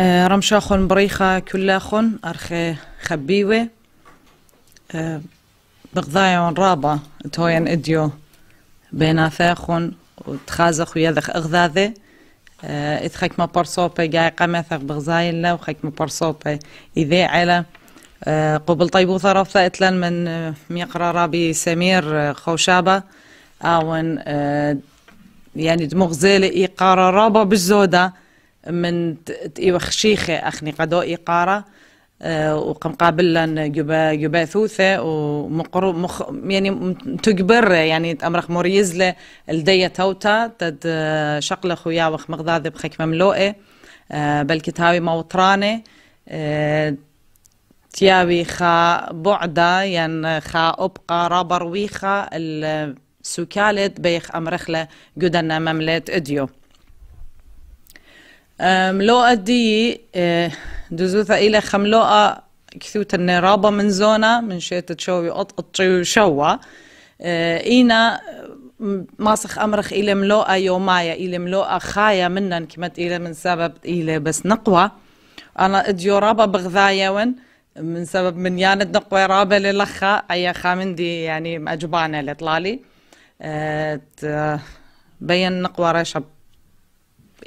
آه، رمشاخون بريخة كلاخون أرخي خبيوة آه، بغضايون رابا توين إديو بيناثاخون وتخازخ ويذخ أغذاذي إتخيك آه، ما برصوبة جاي قمثخ بغزاي الله وخيك ما برصوبة إذا على قبل طيبو ثرفة إتلان من ميقرا رابي سمير خوشابة أون يعني دمغزيلي إيقار رابا بالزودة من تيوى إيوه، خشيخة أخني قدو إقارة آه، وقم قابلا جبا جبا ثوثة ومقرو مخ يعني تجبر يعني أمرخ موريزلة الدية توتا تد آه، شقل خويا وخ مغضاض بخك مملوئة آه، بل كتاوي موطرانة تياوي خا بعدة يعني خا أبقى رابر ويخا السكالت بيخ أمرخ لجدنا مملت إديو ملوقة آه، دي دوزوثا إلى خملوقة كثوت النرابة من زونا من شيء تشوي قطقطي وشوى آه، إينا ماسخ أمرخ إلى ملوقة يومايا إلى ملوقة خايا منن كمت إلى من سبب إلى بس نقوى أنا إديو رابا بغذايا ون من سبب من ياند نقوى رابا للخا أيا خامندي يعني مأجبانة لطلالي آه، بين نقوى رشب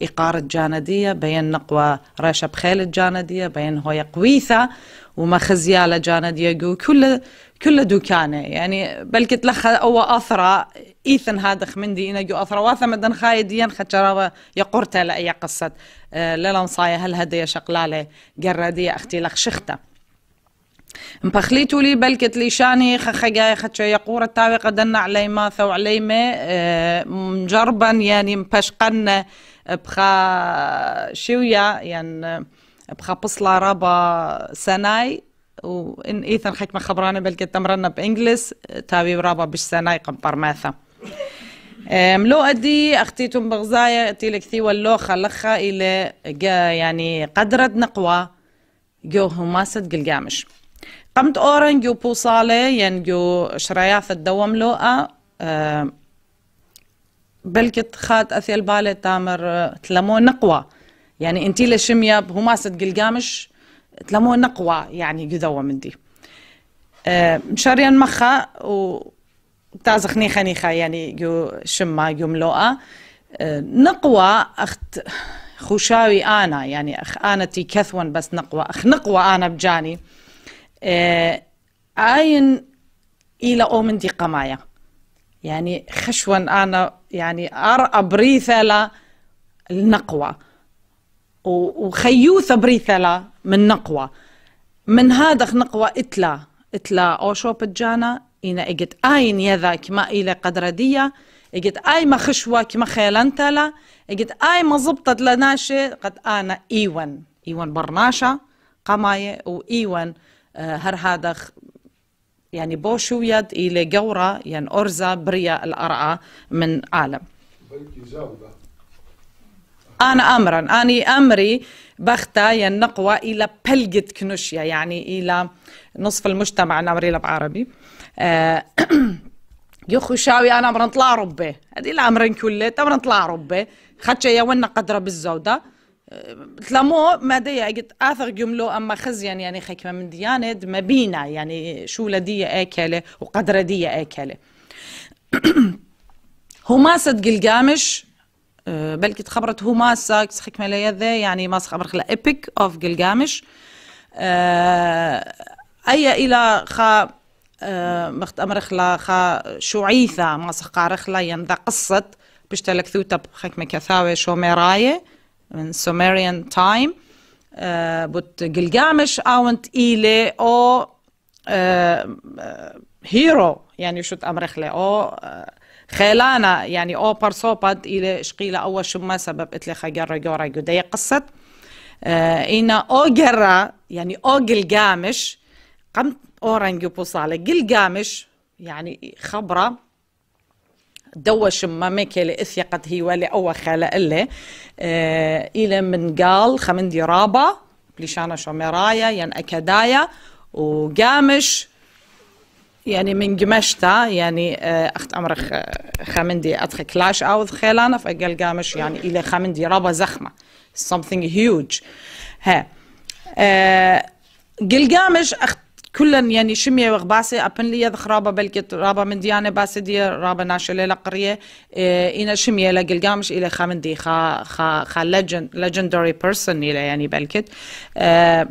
إقارة جاندية بين نقوى راشا بخيل جاندية بين هو قويثة وما خزيالة جاندية جو كل كل دوكانة يعني بل كتلخ أو أثرى إيثن هذا خمندي إنا جو أثرى واثم دن خايديا خجرا يقرتا لأي قصة آه للانصاية هل هدية شقلالة جرادية أختي لخ شختة مبخليتو لي بلكت لي شاني خخجاي خدش يقور التاوي قدن علي ماثا وعلي ما آه، مجربا يعني مبشقن بخا شوية يعني بخا بصلة رابا سناي وإن إيثن خيك ما خبرانا بلكي تمرنا بإنجلس تاوي رابا بش سناي قمبر ماثا ملو أدي أختيتم بغزايا تيلك ثي ولو خلخا إلى يعني قدرة نقوى جو هماسد قلقامش قمت أورن جو بوصالة يعني جو شرايات الدوام لوقا أه بلكت خات اثيل بالي تامر آه، تلمو نقوى يعني انتي بهما ست قلقامش تلمو نقوى يعني جذوة من دي آه، مشاريا مخا و تازخ نيخا نيخا يعني جو شما جو ملوءة آه، نقوى أخت خوشاوي أنا يعني أخ انا تي كثوان بس نقوى أخ نقوى أنا بجاني آين إلى من دي قمايا يعني خشوان أنا يعني بريثة النقوى وخيوثة بريثة من نقوة من هذا نقوة إتلا إتلا أوشو بجانا إنا إجت آين يذا كما إلى قدردية إجت آي ما خشوة كما خيلنتلا إجت آي ما زبطت لناشي قد أنا إيوان إيوان برناشا قماية وإيوان آه، هر هذا يعني بو شو يد إلى جورة يعني أرزة بريا الأرعى من عالم أنا أمرا أنا أمري بختا يعني نقوى إلى بلجت كنوشيا يعني إلى نصف المجتمع نمري بعربي يخو شاوي أنا أمرا نطلع ربي هذه الأمرين كله أمرا نطلع ربي خدش يا ونا قدرة بالزودة تلامو ما دي اجت اثر جملو اما خزيان يعني, يعني خكمه من دياند ما بينا يعني شو لدي اكله وقدر دي اكله صد جلجامش آه، بلكي تخبرت هماسة خكمة ليذا يعني ما خبر خلا إبيك أوف جلجامش آه، أي إلى خا آه، مخت أمر خلا خا شعيثة ما قارخ قارخلا ينذا قصة بشتلك ثوتب خكمة كثاوي شو مرايه in Sumerian time, but آه، Gilgamesh aunt ile o هيرو يعني شت أمرخلة أو آه، خيلانا يعني أو برصوبد إلى شقيلة أول شو ما سبب قلت لي خجر جورا جودي قصة آه، إنا أو جرا يعني أو جلجامش قمت اورنجو بوصالة جلجامش يعني خبرة دوش ميكي لإثي قد ولي أو خالة إلي آه إلى من قال خمندي رابا بليشانا شوميرايا ين أكدايا وقامش يعني من قمشتا يعني آه، اخت امرخ آه، خمندي أدخي كلاش او خيلانا فقال قامش يعني الى خمندي رابا زخمه something huge ها أه قلقامش اخت كلن يعني شمية وغباسة أبن لي يذخ خرابة بلكي رابا من ديانة ناشو ليلة قرية إيه إنا شمية لقلقامش إلى خامن دي خا خا خا legend legendary person إلى يعني بلكت أه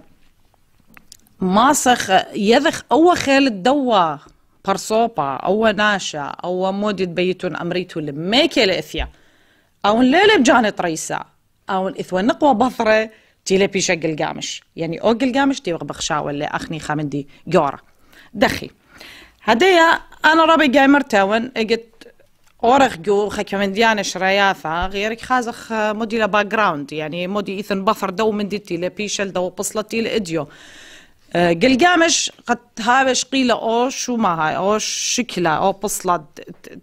ماسخ يذخ أو خيل الدوا برصوبة أو ناشا أو مودد بيتون أمريتو لميكي لإثيا أو الليلة بجانة ريسا أو إثوان نقوى بثرة تيلي بيشا قلقامش يعني او قلقامش دي بخشا ولا اخني خامندي جورا دخي هديا انا ربي جايمر تاون اجت ورخ جو خكمنديان شرياثا غيرك خازخ مودي لا باك جراوند يعني مودي ايثن بفر دو من ديتي تيلا بيشل دو بصلتي الاديو آه، قلقامش قد هابش قيلة او شو ما هاي او شكلة او بصلة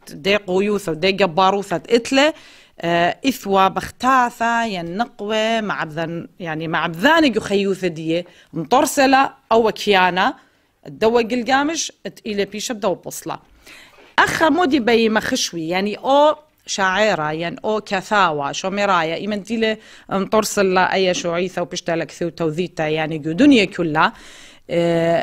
دي قيوثة دي جباروثة اتلة آه، إثوى بختاثة ينقوى مع بذن يعني مع بذان يخيوث دي مطرسلة أو كيانا الدوا قلقامش إلى بيش بدو بوصلة أخا مودي بي مخشوي يعني أو شاعرة يعني أو كثاوة شو مرايا إما تيلي مطرسلة أي شعيثة وبشتالك ثو توذيتا يعني دنيا كلها آه،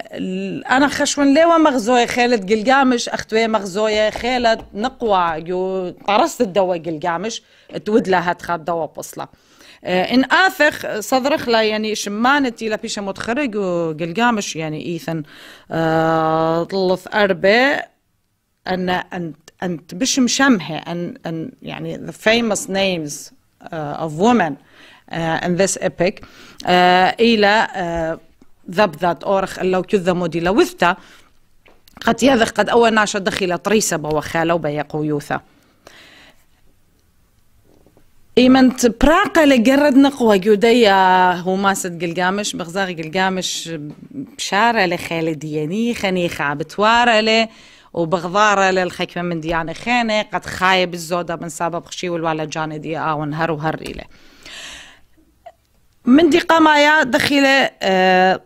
انا خشون ليه مغزوية خالد قلقامش اختوي مغزوية خالد نقوى يو طرست الدواء قلقامش تود لها تخاد دواء بصلة آه، ان اثق صدرخ لا يعني شمانتي لا بيش متخرج وقلقامش يعني ايثن آه اربع ان انت انت بش مشمهة ان ان يعني the famous names آه، of women in this epic الى uh, ذبذت أورخ اللو كذا مودي لوثتا قد يذق قد أول ناشا دخل طريسة بوخالة وبيقو يوثا إيمنت براقة لجرد نقوى جودية هما سد جلجامش بغزاغ جلجامش بشارة لخالدياني خنيخة بتوارة لي وبغضارة للخيكمة من ديانة خانة قد خايب الزودة من سبب خشي والوالا جاني دي آون هر وهر إلي من دي قامايا دخيلة آه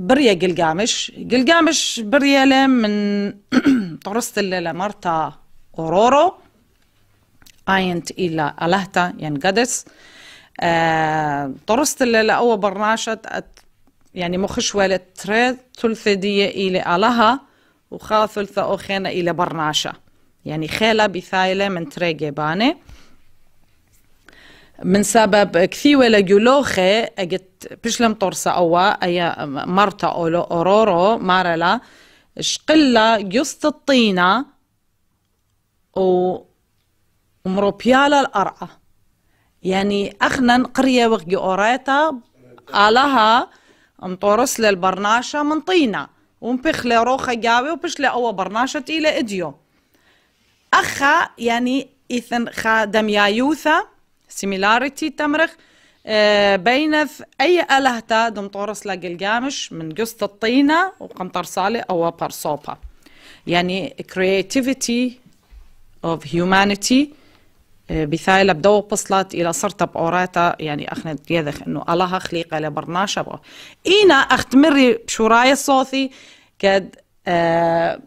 بريا قلقامش جلجامش بريالة من طرست الليلة مرتا أورورو آينت إلى ألهتا يعني قدس آه، طرست الليلة أو برناشة يعني مخش ولا تري ثلثة دي إلى ألها وخا ثلثة أخينا إلى برناشة يعني خيلة بثايلة من تري جيباني من سبب كثيوة لجولوخي اجت بشلم طرسة أوا أي مرتا أورورو مارلا شقلة جست الطينة و ومروبيالا الأرقة يعني أخنا قرية وغي أوريتا آلها مطورس للبرناشة من طينة ومبخلي روخة جاوي وبشلي أوا برناشة تيلة إديو أخا يعني إثن خا يوثا سيميلاريتي تمرخ آه، بين أي أله تا دم طورس لقلقامش من قصة الطينة وقمطر صالي أو بارسوبا يعني creativity of humanity آه، بثايلة بدو بصلت إلى صرت بأوراتا يعني أخنا يذخ إنه الله خليقة لبرناشة بو إينا أختمري بشوراي صوتي كد آه،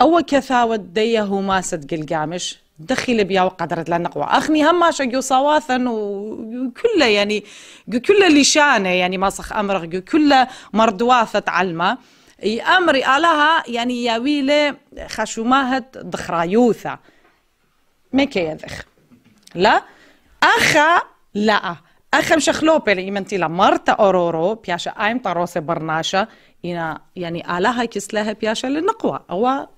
أول كثاوة ديه هما سد قلقامش دخي ليبيا وقدرت لنا قوى اخني هما جو صواثن وكل يعني كل شانه يعني ما صخ امرغ كل مردواثة تعلمه امري الها يعني يا ويلي خشوماهت دخرايوثا ما كيذخ لا اخا لا اخا لي من لا مرتا اورورو بياشا ايم طاروسي برناشا يعني الها كسلها بياشا لنقوى هو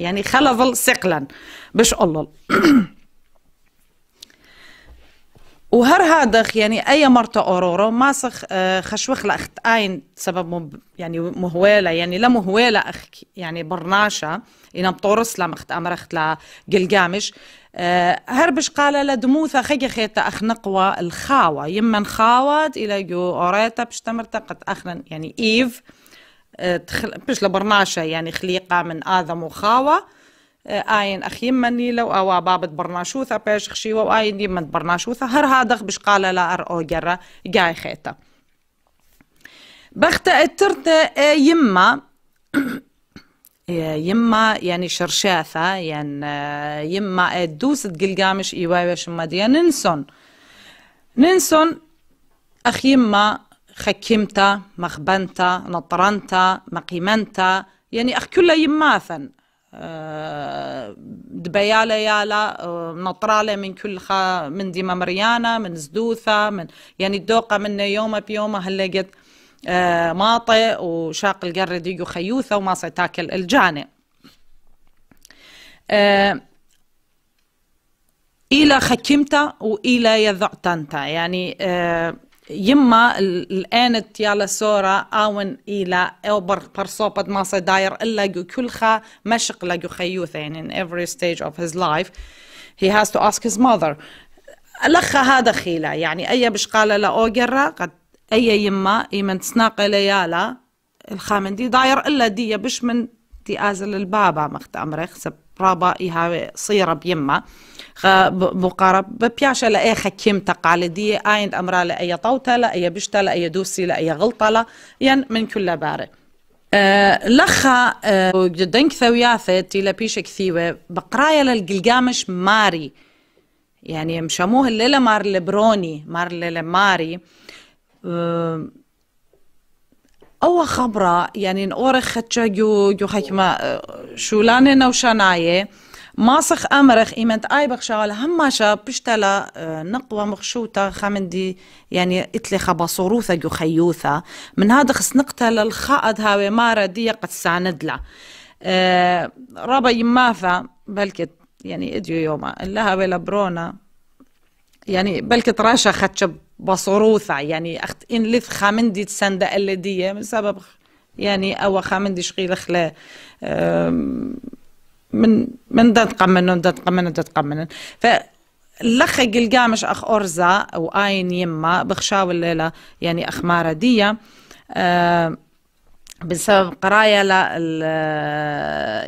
يعني خلفل باش الله وهر هذا يعني اي مرت اورورو ماسخ آه، خشوخ لاخت اين سبب يعني مهوالة يعني لا مهوالة اخ يعني برناشا ان بطورس لا مخت امرخت لا جلجامش آه، هربش قال لا دموثا خي اخ نقوى الخاوة يمن خاوات الى جو اوريتا بشتمرتا قد اخنا يعني ايف تخل... بش لبرناشة يعني خليقة من آدم وخاوة آه، آين أخيم لو وأوا بابت برناشوثة باش خشيوة آية وآين يمن برناشوثة هر هادخ بش قال لا أر أو جرة جاي خيطة بخت اترت آه، يما يما يعني شرشاثة يعني آه، يما دوس قلقامش وشما دي ننسون ننسون أخ يما خكمتا مخبنتا نطرنتا مقيمنتا يعني أخ كل يماثن آه، دبيالة يالا آه، نطرالة من كل خا من ديما مريانا من زدوثة من يعني الدوقة من يوم بيوم هلقت آه، ماطئ وشاق القر ديجو خيوثة وما تاكل الجاني إلى خكمتا وإلى يذعتنتا يعني يما الان يالا سورا اون الى او برصوبة ما صداير الا كلخا مشق لا خيوث يعني in every stage of his life he has to ask his mother الاخ هذا خيلة يعني اي بشقالة لا اوجرة قد اي يما ايمن تسناق ليالا الخامن دي داير الا دي بش من تي ازل البابا مخت امرخ سب رابا ايها صيرة بيما بقرب ببيعش لأي حكيم تقاليدية آين أمرا لأي طوتة لأي بشتة لأي دوسي لأي غلطة لأ ين من كل بارة آه، لخا أه ثوياثة تيلا بيش كثيوة بقراية للقلقامش ماري يعني مشموه الليلة مار لبروني مار الليلة ماري آه، أو خبرة يعني نقورخ خدشة جو جو حكمة آه، شولانة نوشاناية ماسخ امرخ ايمنت اي ايبخ هم ماشا بشتلا آه، نقوى مخشوطة خامندي يعني اتلي خبا صروثة جو خيوثة من هذا خس نقتل الخائد هاوي مارا دي قد ساندلا أه رابا يماثا بلكت يعني اديو يوما لها ولا برونا يعني بلكت راشا خدش بصروثة يعني اخت ان لث خامندي تساند اللي دي من سبب يعني او خامندي شغيل خلا أه من من دا من دا تقمنن دا ف الاخ قلقامش اخ ارزا واين يما بخشاو الليله يعني اخ آه، آه، يعني دية أه بسبب قرايه ل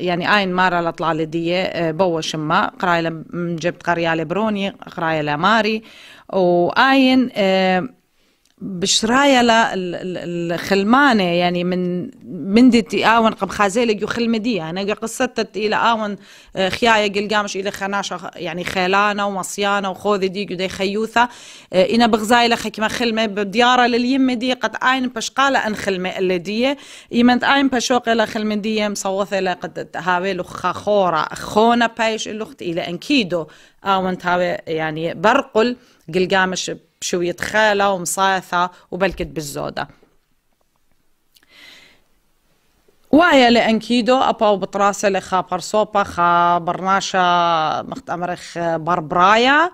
يعني اين ماره لطلع لدية بو شما قرايه جبت قريه لبروني قرايه لماري واين أه بشرايه للخلمانه يعني من مندتي اون قب خازيلك يو خلمدي يعني انا قصتت الى اون آه، خيايا قلقامش الى خناشة يعني خيلانه ومصيانه وخوذي ديك ودي خيوثه آه، انا بغزاي بغزايله كما خلمه بدياره لليم دي قد اين بشقاله ان خلمه اللي دي إيمان اين بشوق الى خلمه دي مصوثه لقد هاوي خورة خونه بايش اللخت الى انكيدو اون تاوي يعني برقل قلقامش بشوية خالة ومصاثة وبلكت بالزودة وايا لأنكيدو أبا بطراسة لخا برسوبا خا برناشا مخت أمرخ بربرايا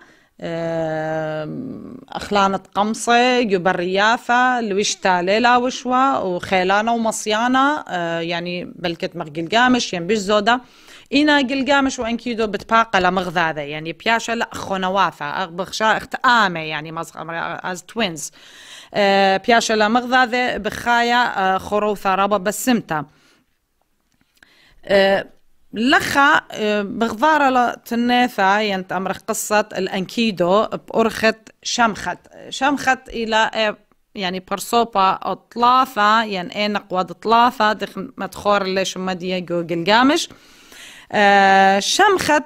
أخلانة قمصة جبر ريافة لويش تاليلا وشوا وخيلانة ومصيانة آه، يعني بلكت مغجل قامش ينبش يعني زودة اینا گلگامش و انکیدو بتپاقه لمغذاده يعني بياشا لا خنوافة بخشا اختامة يعني از توينز أه بياشا لمغذاده بخايا أه خروثة رابا بسمتا آه، لخا آه، بغضارة تناثة ينت أمر قصة الأنكيدو بأرخة شمخت شمخت إلى آه، يعني برصوبة أطلافة يعني إيه نقواد أطلافة دخ مدخور ليش ما ديجو جلجامش آه، شمخت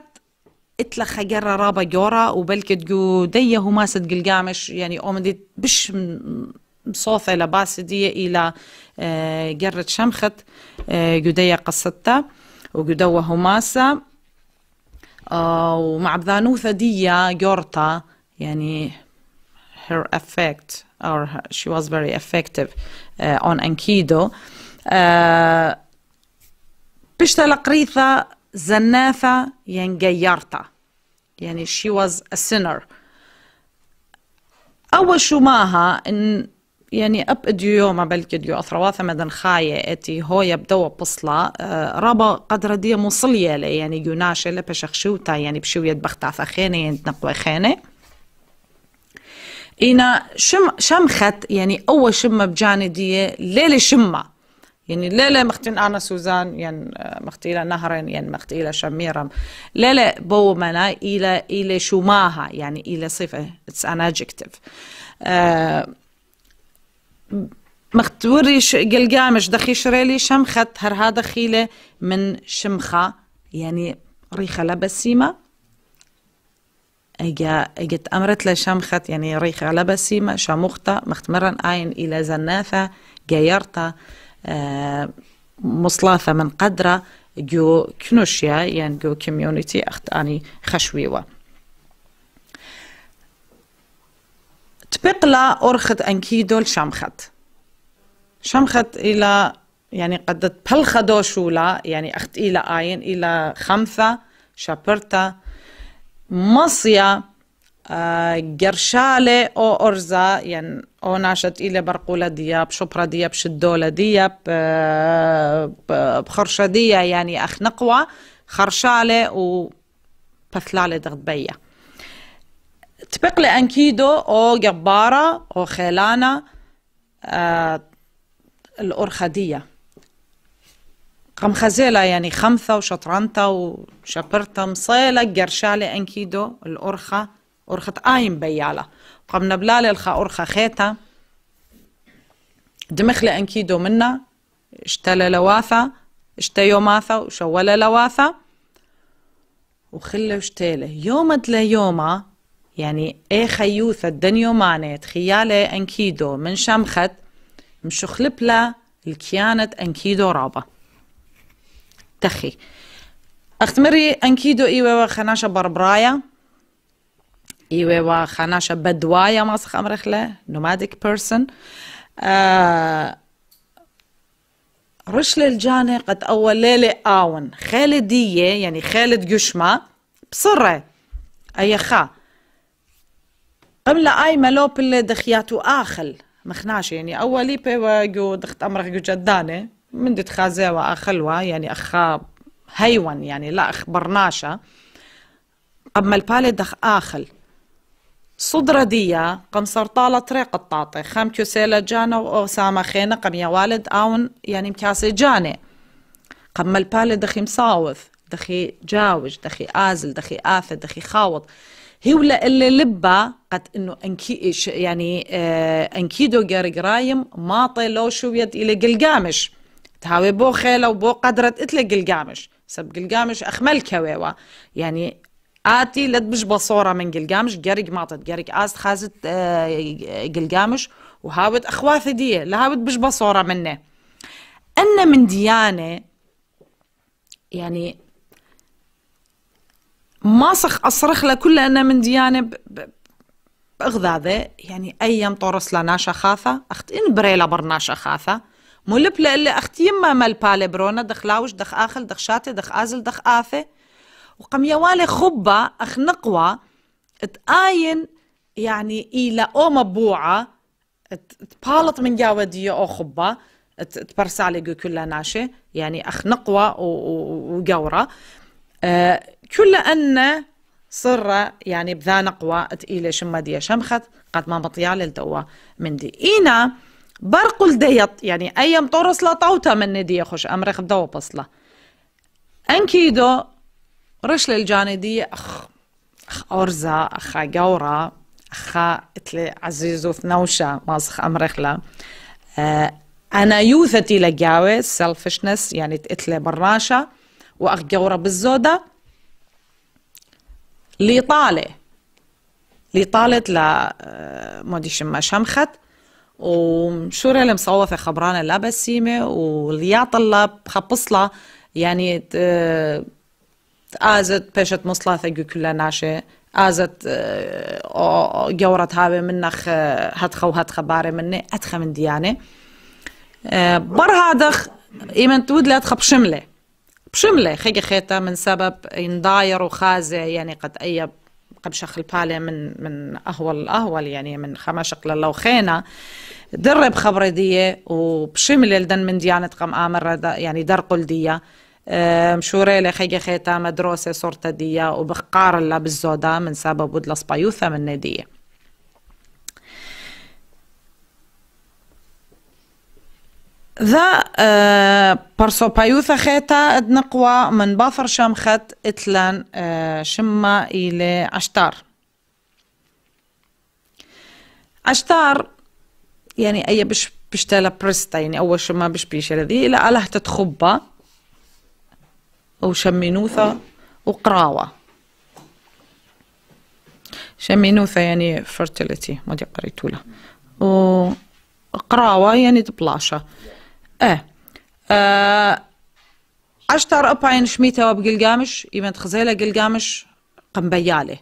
اتلخا جرى رابا جورا وبلكت جو ديه ماسد قلقامش يعني اومديت بش صوثة لباس دي إلى آه، جرة شمخت آه، جدية قصتها وجدوة هماسة ومع بذانوثة دي جورتا يعني her effect or her, she was very effective uh, on Enkidu uh, بشتا لقريثة زنافة ينجيرتا يعني, يعني she was a sinner أول شو ماها إن يعني أب إديو ما بل ديو أثرواثا مدن خاية إتي هو يبدو بصلة آه، رابا قدر دي مصلية لي يعني يوناشي لبشخشوتا يعني بشوية بختاثا خيني يعني تنقوى إنا شم شمخت يعني أول شمة بجاني دي ليلة شمة يعني لا لا مختين أنا سوزان يعني مختي إلى نهرين مختيلا مختي إلى شميرم ليلة بو منا إلى إلى شماها يعني إلى صفة it's an adjective آه، مختوري قلقامش دخي شريلي شمخة هرها دخيلة من شمخة يعني ريخة لبسيمة اجا اجت امرت لشمخت يعني ريخة لبسيمة شمختة مختمرا اين الى زناثة جيرتا مصلاثة من قدرة جو كنوشيا يعني جو كوميونيتي أختاني خشويوة تبقلا أرخد أنكي دول شامخت شامخت إلى يعني قد تبلخدو شولا يعني أخت إلى آين إلى خمثة شابرتا مصيا آه جرشالة أو أرزا يعني وناشت إلى برقولة دياب شبرا دياب شدولة دياب آه، آه، بخرشدية يعني أخ نقوى خرشالة بثلالة دغدبية تبق لأنكيدو أو جبارة أو خيلانة آه، الأرخدية قم خزيلة يعني خمثة وشطرنتة وشبرتة مصيلة قرشالة أنكيدو الأرخة أرخة آيم بيالة قمنا بلالي الخا أرخا خيتا دمخ لأنكيدو منا اشتلى لواثا اشتا يوماثا وشولى لواثا وخلى وشتيلة يومت يوما يعني اي خيوثة الدنيا مانت خيالة انكيدو من شمخت مشخلب لا الكيانة انكيدو رابا تخي اختمري انكيدو ايوه خناشة بربرايا ايوا وخناشة بدوايا ماسخ امر خلا نوماديك آه، بيرسون رشل الجاني قد اول ليلة اون خالدية يعني خالد جشما بصرة اي خا قبل اي ملوب اللي دخياتو اخل مخناش يعني اولي بيوا دخت امرخ جو جداني من دت خازاوة اخلوة يعني اخا هيون يعني لا اخبرناشا قبل البالي دخ اخل صدرة ديا قم سرطالة طريق الطاطي خم كسيلة جانا وأسامة خينا قم يا والد آون يعني مكاسي جاني قم مالبالة دخي مصاوف دخي جاوج دخي آزل دخي آفد دخي خاوط ولا اللي لبا قد انه انكي يعني آه انكيدو جاري جرايم ماطي لو شوية الى قلقامش تهاوي بو خيلة وبو قدرت اتلي قلقامش سب قلقامش اخمل كويوة يعني آتي لد بصورة من قلقامش قرق معطت قرق آست خازت آه، قلقامش وهاوت أخواث دي لهاوت بش بصورة منه أن من ديانة يعني ما صخ أصرخ لكل أن من ديانة بغذاذة يعني أي طرس لنا شخاثة أخت إن بريلا برنا شخاثة ملب لألي أخت يما مال بالي برونا دخ دخ آخل دخ شاتي دخ آزل دخ آثي يوالي خبة أخ نقوة تآين يعني إلى أو مبوعة تبالط من جاوة دي أو خبة تبرسع لقو كل ناشي يعني أخنقوة وقورة أه كل أن صر يعني بذا نقوى تقيلة شما دي شمخت قد ما مطيع التوا من دي إينا برقل الديط يعني أيام طرس لطوتا من دي خوش أمرخ بدو بصلة أنكيدو رشلة الجانديه أخ أخ أرزة أخا جورا أخا إتلي عزيزو ثنوشة مازخ أمرخلا أه أنا يوثتي لجاوة سيلفشنس يعني إتلي براشة وأخ جورا بالزودة لطالة لطالة لا آه، مودي شما شمخت وشورة مصوفة خبرانة لا بسيمة وليا طلب خبصلة يعني أه ازت پێشت مستڵاتێکی کولە ناشه ازت اه، گەورەت هاوێ من نەخ هەتخە اه، و هەتخە بارێ منێ ئەتخە من دیانێ اه، بەرهادەخ ایمن تود لات خەپشم بشمله بشم لێ خێگە خێتە من سبب إن و خازێ یعنی قد أي قد شخل بالي من من اهول اهول يعني من خماشق خينا درب دي وبشمل لدن من ديانه قم امر يعني در قلديه مشورة خيجي خيتا مدروسة صورتا ديا وبقار لا بالزودا من سبب ودلا سبايوثا من نادية ذا أه برسو بايوثا خيتا ادنقوا من باثر شمخت اتلان آه، شما إلى أشتار أشتار يعني أي بش بشتالا برستا يعني أول شما بش بيش ذي لا أله تتخبى وشمينوثة وقراوة شمينوثة يعني فرتيليتي ما دي قريتو له وقراوة يعني دبلاشة اه, آه. أشتر أبعين يعني شميتة بقلقامش إيمان تخزيلة قلقامش قنبيالة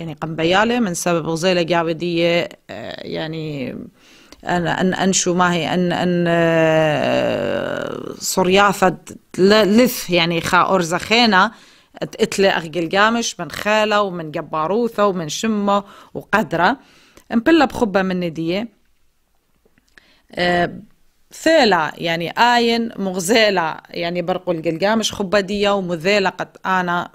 يعني قنبيالة من سبب غزيلة اه يعني آه أن أن أنشو ماهي أن أن آه، صريافة لث يعني خا أرزخينا اتلي جامش من خالة ومن جباروثة ومن شمة وقدرة بلا بخبة من ندية آه، ثالة يعني آين مغزالة يعني برقو الجلجامش خبة دية ومذالة قد أنا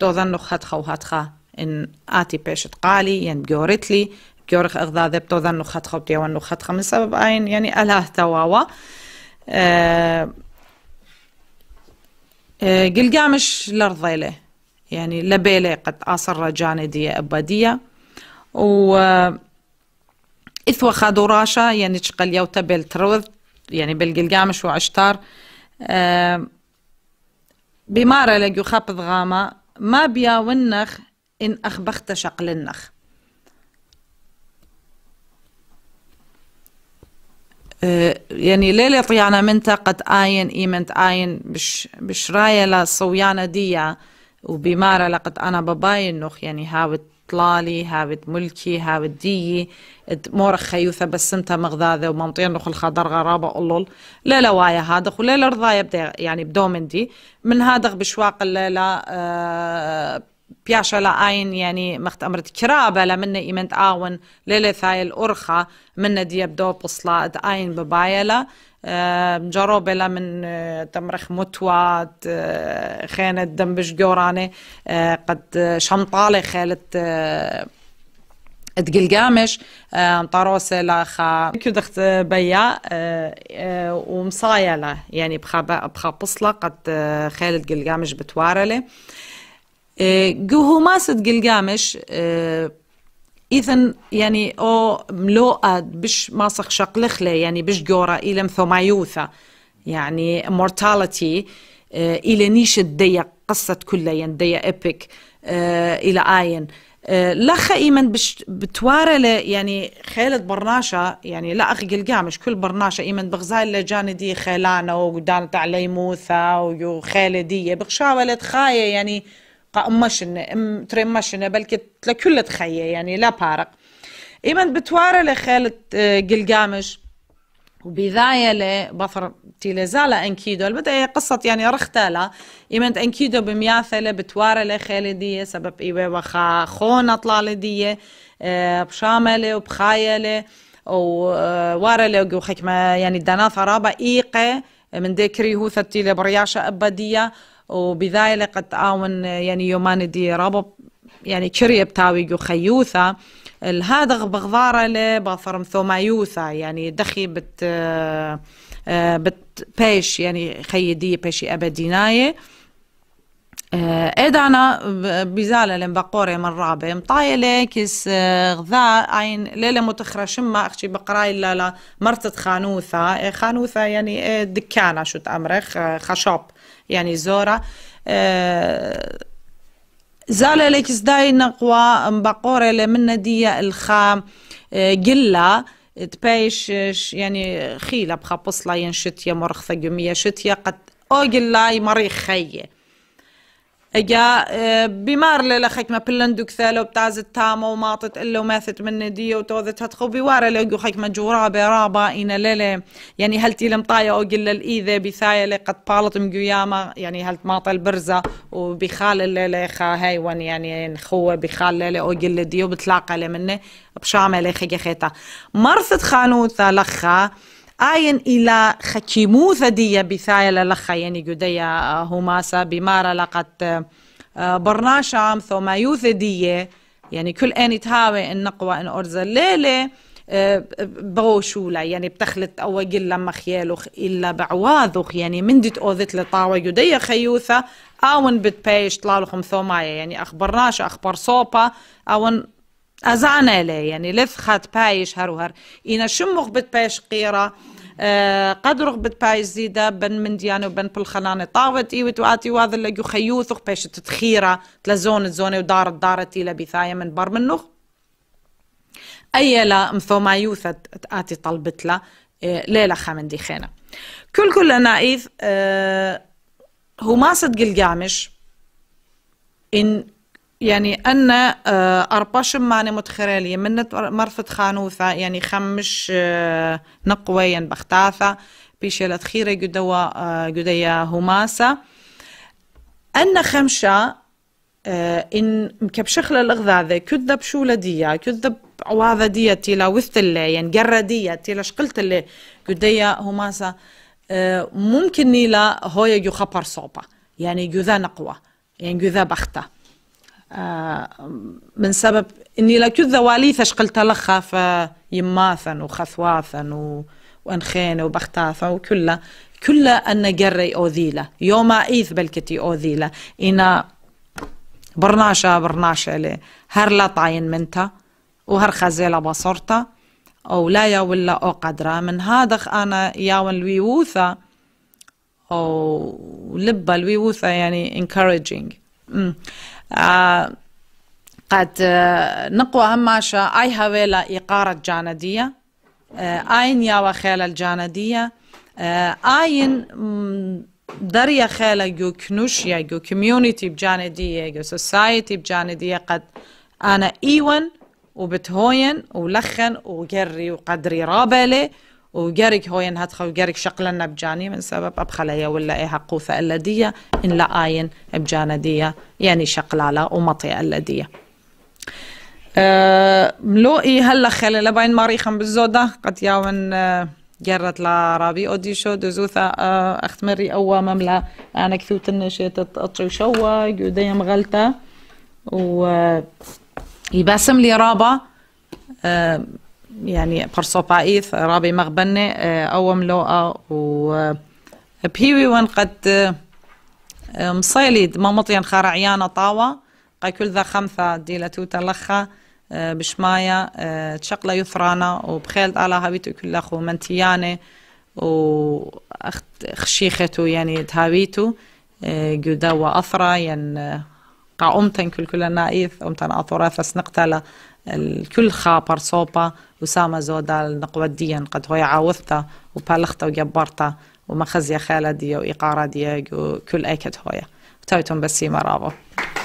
تظن خدخة وهدخة إن آتي بيشت قالي يعني جورتلي گۆرخ ئەغدادە بتۆدان و خەت خەوتیەوە يعني اله خەمسە بەین ینی ئەلاهتەواوە گلگامش لەڕڵێلێ يعني لە بێلێ قد اصر رجاني دي ئەبەدیە و إثوى خادو راشا يعني تشقل يوتا بالتروذ يعني بالقلقامش وعشتار بمارة لقيو خابض غاما ما بيا ونخ إن أخبخت شقل النخ آه، يعني ليلة طيانا قد آين إيمنت آين بش بشراية لصويانة ديا وبمارة لقد أنا باباي النخ يعني هاوت طلالي هاوت ملكي هاوت ديي مورخ خيوثة بس انت مغذاذة ومنطين نخ الخضر غرابة قلل ليلة وايا هادخ وليلة رضاية يعني بدومندي دي من هادخ بشواق الليلة آه بياشا لا اين يعني مخت أمرت كرابة لمن إيمنت آون ثاي الارخا من ديب دو بصلا اد آين ببايلا آه، جروبة لمن آه، تمرخ متوات آه، خانة دمبش جوراني قد شمطالة خالت تقل تقلقامش طاروسة لاخا كيو دخت بيا ومصايلة يعني بخا بخا بصلة قد خالد قلقامش بتوارلة إيه، جوهو ماسد جلجامش إيه، إذن يعني أو ملوءة بش ماسخ لي يعني بش جورا إلم مايوثا يعني مورتاليتي إلى نيش الديق قصة كلها يعني ديق إبك إيه، إلى آين لا خائما بش بتوارل يعني خالد برناشة يعني لا أخي جلجامش كل برناشة إيمن بغزاي لجاني دي خيلانة ودانت علي موثا وخالدية خيلة دي خاية يعني قامشن ام ترمشن بلكت لكل تخيه يعني لا بارق ايمن بتوارى لخالة آه، جلجامش وبداية لبطر تيلزالا انكيدو البداية قصة يعني رختالة ايمن انكيدو بمياثلة بتوارى دي سبب ايوه وخا خونة طلالدية آه، بشاملة وبخايلة آه، ووارى لوجو حكمة يعني دانا ثرابة ايقة من ديكري هو ثتيلة برياشة أبدية وبذلك قد آون يعني يوماندي رابو يعني كريب تاوي جو خيوثا الهادغ بغضارة ثوما يوثا يعني دخي بت آه، آه، بت بيش يعني خيدي بيشي أبدينايه انا بزالة لمبقوري من رابع مطايلة كيس آه، غذاء عين ليلة متخرة شما أختي بقراي لا مرتة خانوثة آه، خانوثة يعني آه، دكانة شو تأمرخ خشوب يعني زورة زالة لكس داي نقوى مبقوري لمن دي الخام قلة تبايش يعني خيلة بخبصلة ينشتيا ينشتية مرخ شتيا قد أوجل لاي مريخ خيه اجا آه، بمار لخك ما بلندو كثالو بتاز التاما وماطت إلا ماثت من دي توذت هتخو بوارا لقو خيك ما جورابة رابا إنا ليلة يعني هل تيلم طايا أو قل الإيذة بثايا قد بالط مقياما يعني هل ماطا البرزة وبخال الليلة خا هيوان يعني خو بخال ليلة أو قل ديو بتلاقى لمنه بشامة لخي خيتا مرثت خانوثة لخا آين إلى خكيمو ثدية بثايلة لخا يعني قدية آه، هماسة بمارا لقد عام آه، ثم يوثدية يعني كل أن تهاوي إن نقوى إن أرز الليلة آه، بغوشولا يعني بتخلت أو لما مخيالوخ إلا بعواذوخ يعني من ديت أوذت لطاوة يدي خيوثة أون بتبيش طلالوخم ثومايا يعني أخبرناش أخبر صوبا أون از عناله يعني لفخت بايش هر وهر إنا شم مخبت بايش قيرة آه قد رغبت بايش زيدة بن من ديانة وبن بالخلانة طاوت إيوت وآتي واذ اللي يخيوثخ بايش تتخيرة تلزون الزونة ودار الدارة تيلا بثاية من بر منخ أي لا مثو ما يوثت آتي طلبت لا آه ليلة خامن دي خينا كل كل نائف آه هو ما صدق القامش إن يعني أنا آه، أرباش معنا متخرالية من مرفت خانوثة يعني خمش آه، نقويا بختاثة بيشي الأتخيرة قدوا آه، جدية هماسة أنا خمشة إن مكبشخلة الأغذاذة كذب شو لديا كذب عواذة ديا تيلا وثت اللي يعني قرى ديا تيلا شقلت اللي جدية هماسة ممكن نيلا هو يخبر صوبة يعني جذا نقوى يعني جذا بختة آه، من سبب اني كذا ذواليث شقلت لخا وخثواثا وخثواثن وانخين وبختاثا وكله كله ان قري اوذيله يوم ايث بلكتي اوذيله انا برناشة برناشة لي هر لا طاين منتا وهر خزيلة بصرتا أو لا يا ولا أو قدرة من هذا أنا يا الويوثة أو لبا الويوثة يعني encouraging قد نقوى هماشا اي هاويلا إقارة جاندية اين يا وخيلة الجاندية اين دريا خيلة جو كنوشيا جو كوميونيتي بجاندية جو سوسايتي بجاندية قد أنا إيون وبتهوين ولخن وقري وقدري رابلي وقرق هوين خو قرق شقلنا بجاني من سبب أبخلية ولا إيها قوثة اللدية إن لا آين بجاندية يعني شقلالة ومطية اللدية أه ملوئي هلا خلل باين مريخم بالزودة قد ياون أه جرت لرابي اودي شو دوزوثا أه، اخت مري اوا مملا انا كثو النشيت تطري شوا يودي مغلتة و يباسم لي رابا أه يعني بايث رابي مغبنة آه، أو ملوقة و بهيوي آه، وان قد آه، مصيلي مامطيا خارعيانا طاوة قاي كل ذا خمثة ديلا توتا لخة بشمايا تشقلا يثرانا وبخيلت على هابيتو كل أخو منتيانة وخشيختو يعني تهابيتو جودا وأثرا ين قا أمتن كل كل نائث أمتن أثرا فسنقتلا الكل خابر صوبة وسامة زودا نقوديا قد هو عاوثتا وبالختا وجبرتا ومخزيا دي وإقارة ديا وكل أيكت هويا تويتم بس مرابو